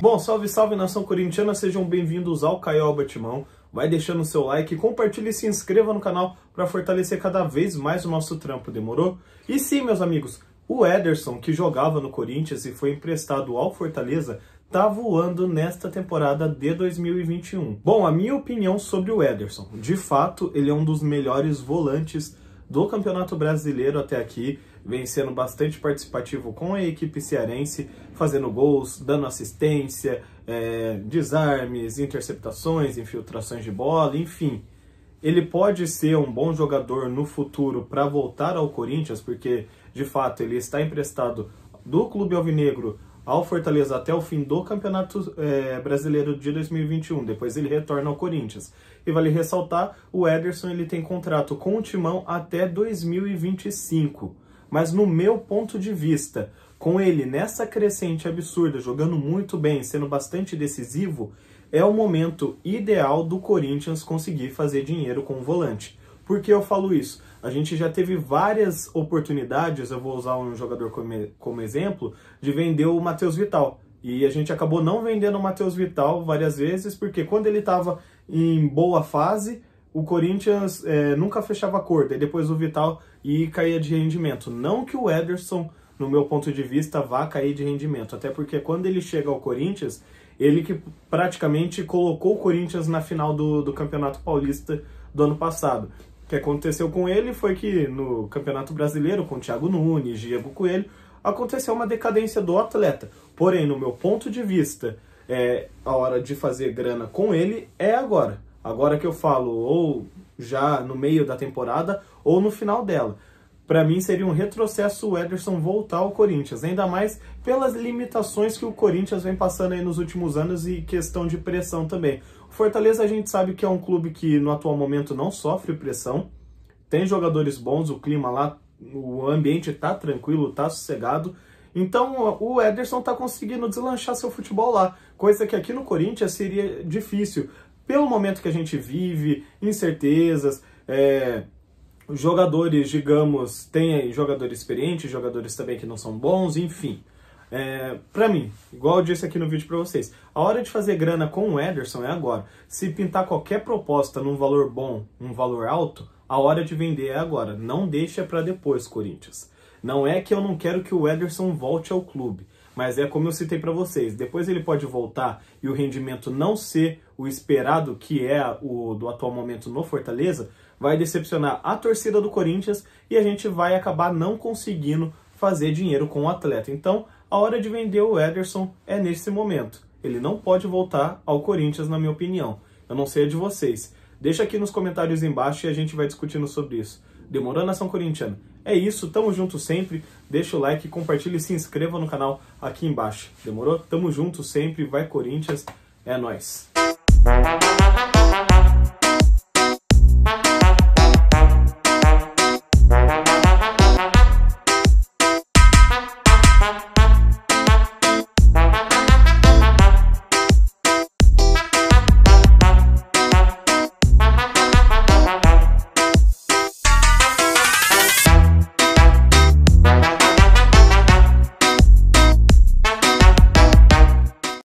Bom, salve, salve nação corintiana, sejam bem-vindos ao Caio Batimão. Vai deixando o seu like, compartilhe e se inscreva no canal para fortalecer cada vez mais o nosso trampo, demorou? E sim, meus amigos, o Ederson, que jogava no Corinthians e foi emprestado ao Fortaleza, tá voando nesta temporada de 2021. Bom, a minha opinião sobre o Ederson. De fato, ele é um dos melhores volantes do Campeonato Brasileiro até aqui, vem sendo bastante participativo com a equipe cearense, fazendo gols, dando assistência, é, desarmes, interceptações, infiltrações de bola, enfim. Ele pode ser um bom jogador no futuro para voltar ao Corinthians, porque de fato ele está emprestado do Clube Alvinegro ao Fortaleza até o fim do Campeonato é, Brasileiro de 2021. Depois ele retorna ao Corinthians. E vale ressaltar, o Ederson ele tem contrato com o Timão até 2025. Mas no meu ponto de vista, com ele nessa crescente absurda, jogando muito bem, sendo bastante decisivo, é o momento ideal do Corinthians conseguir fazer dinheiro com o volante. Por que eu falo isso? A gente já teve várias oportunidades, eu vou usar um jogador como, como exemplo, de vender o Matheus Vital. E a gente acabou não vendendo o Matheus Vital várias vezes, porque quando ele estava em boa fase, o Corinthians é, nunca fechava acordo, e depois o Vital e caía de rendimento. Não que o Ederson, no meu ponto de vista, vá cair de rendimento, até porque quando ele chega ao Corinthians, ele que praticamente colocou o Corinthians na final do, do Campeonato Paulista do ano passado que aconteceu com ele foi que no Campeonato Brasileiro, com Thiago Nunes, Diego Coelho, aconteceu uma decadência do atleta. Porém, no meu ponto de vista, é, a hora de fazer grana com ele é agora. Agora que eu falo, ou já no meio da temporada, ou no final dela. Para mim seria um retrocesso o Ederson voltar ao Corinthians, ainda mais pelas limitações que o Corinthians vem passando aí nos últimos anos e questão de pressão também. Fortaleza a gente sabe que é um clube que no atual momento não sofre pressão, tem jogadores bons, o clima lá, o ambiente tá tranquilo, tá sossegado. Então o Ederson tá conseguindo deslanchar seu futebol lá, coisa que aqui no Corinthians seria difícil. Pelo momento que a gente vive, incertezas, é, jogadores, digamos, tem jogadores experientes, jogadores também que não são bons, enfim. É, para mim, igual eu disse aqui no vídeo para vocês, a hora de fazer grana com o Ederson é agora. Se pintar qualquer proposta num valor bom, um valor alto, a hora de vender é agora. Não deixa para depois, Corinthians. Não é que eu não quero que o Ederson volte ao clube, mas é como eu citei para vocês, depois ele pode voltar e o rendimento não ser o esperado que é o do atual momento no Fortaleza, vai decepcionar a torcida do Corinthians e a gente vai acabar não conseguindo fazer dinheiro com o atleta. Então, a hora de vender o Ederson é nesse momento. Ele não pode voltar ao Corinthians, na minha opinião. Eu não sei a de vocês. Deixa aqui nos comentários embaixo e a gente vai discutindo sobre isso. Demorou Nação Corintiana? É isso, tamo junto sempre. Deixa o like, compartilha e se inscreva no canal aqui embaixo. Demorou? Tamo junto sempre, vai Corinthians, é nós.